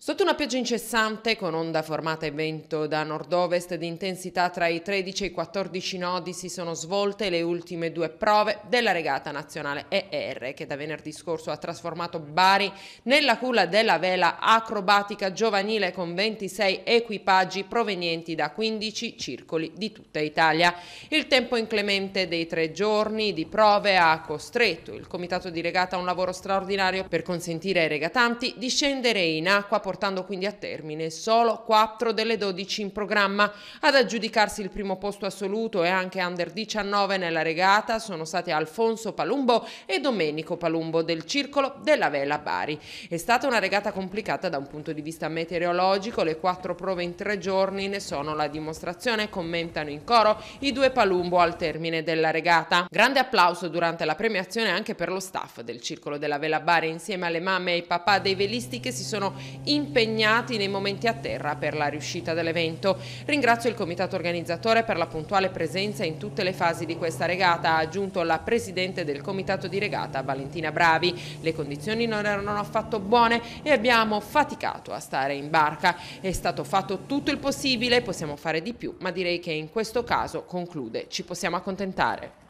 Sotto una pioggia incessante, con onda formata e vento da nord-ovest di intensità tra i 13 e i 14 nodi, si sono svolte le ultime due prove della regata nazionale ER, che da venerdì scorso ha trasformato Bari nella culla della vela acrobatica giovanile con 26 equipaggi provenienti da 15 circoli di tutta Italia. Il tempo inclemente dei tre giorni di prove ha costretto il comitato di regata a un lavoro straordinario per consentire ai regatanti di scendere in acqua portando quindi a termine solo 4 delle 12 in programma. Ad aggiudicarsi il primo posto assoluto e anche under 19 nella regata sono stati Alfonso Palumbo e Domenico Palumbo del Circolo della Vela Bari. È stata una regata complicata da un punto di vista meteorologico, le quattro prove in tre giorni ne sono la dimostrazione, commentano in coro i due Palumbo al termine della regata. Grande applauso durante la premiazione anche per lo staff del Circolo della Vela Bari insieme alle mamme e ai papà dei velisti che si sono impegnati impegnati nei momenti a terra per la riuscita dell'evento. Ringrazio il comitato organizzatore per la puntuale presenza in tutte le fasi di questa regata, ha aggiunto la presidente del comitato di regata Valentina Bravi. Le condizioni non erano affatto buone e abbiamo faticato a stare in barca. È stato fatto tutto il possibile, possiamo fare di più, ma direi che in questo caso, conclude, ci possiamo accontentare.